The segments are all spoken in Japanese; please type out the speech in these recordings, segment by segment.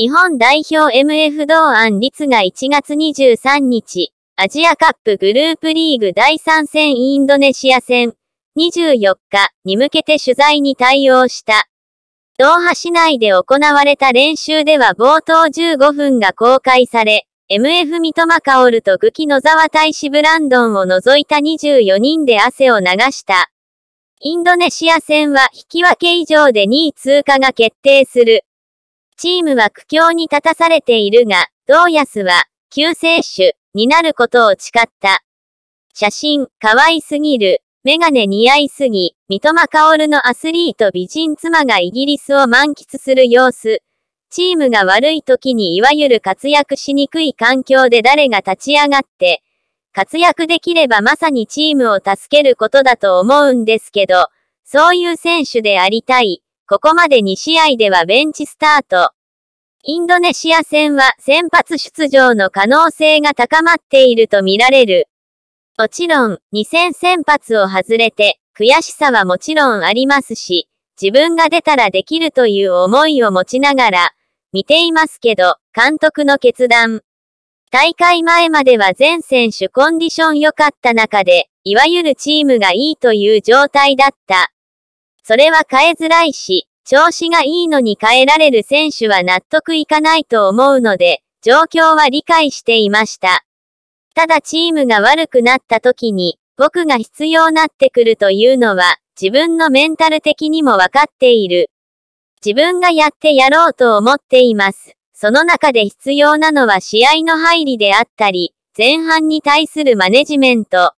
日本代表 MF 同案率が1月23日、アジアカップグループリーグ第3戦インドネシア戦、24日に向けて取材に対応した。ドーハ市内で行われた練習では冒頭15分が公開され、MF 三笘薫とグキ野沢大使ブランドンを除いた24人で汗を流した。インドネシア戦は引き分け以上で2位通過が決定する。チームは苦境に立たされているが、ドーヤスは、救世主、になることを誓った。写真、可愛すぎる、メガネ似合いすぎ、三笘薫のアスリート美人妻がイギリスを満喫する様子。チームが悪い時にいわゆる活躍しにくい環境で誰が立ち上がって、活躍できればまさにチームを助けることだと思うんですけど、そういう選手でありたい。ここまで2試合ではベンチスタート。インドネシア戦は先発出場の可能性が高まっているとみられる。もちろん、2戦先発を外れて、悔しさはもちろんありますし、自分が出たらできるという思いを持ちながら、見ていますけど、監督の決断。大会前までは全選手コンディション良かった中で、いわゆるチームがいいという状態だった。それは変えづらいし、調子がいいのに変えられる選手は納得いかないと思うので、状況は理解していました。ただチームが悪くなった時に、僕が必要なってくるというのは、自分のメンタル的にもわかっている。自分がやってやろうと思っています。その中で必要なのは試合の入りであったり、前半に対するマネジメント、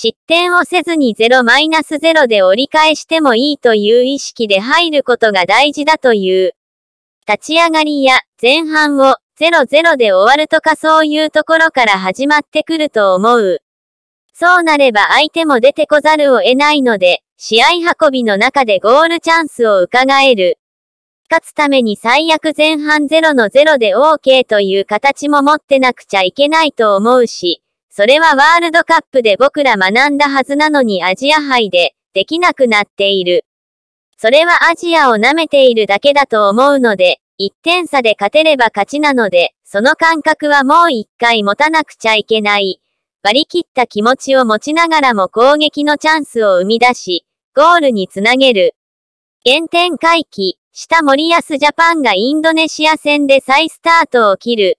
失点をせずに0-0で折り返してもいいという意識で入ることが大事だという。立ち上がりや前半を0-0で終わるとかそういうところから始まってくると思う。そうなれば相手も出てこざるを得ないので、試合運びの中でゴールチャンスを伺える。勝つために最悪前半0の0で OK という形も持ってなくちゃいけないと思うし、それはワールドカップで僕ら学んだはずなのにアジア杯で、できなくなっている。それはアジアを舐めているだけだと思うので、1点差で勝てれば勝ちなので、その感覚はもう一回持たなくちゃいけない。割り切った気持ちを持ちながらも攻撃のチャンスを生み出し、ゴールにつなげる。原点回帰下森保ジャパンがインドネシア戦で再スタートを切る。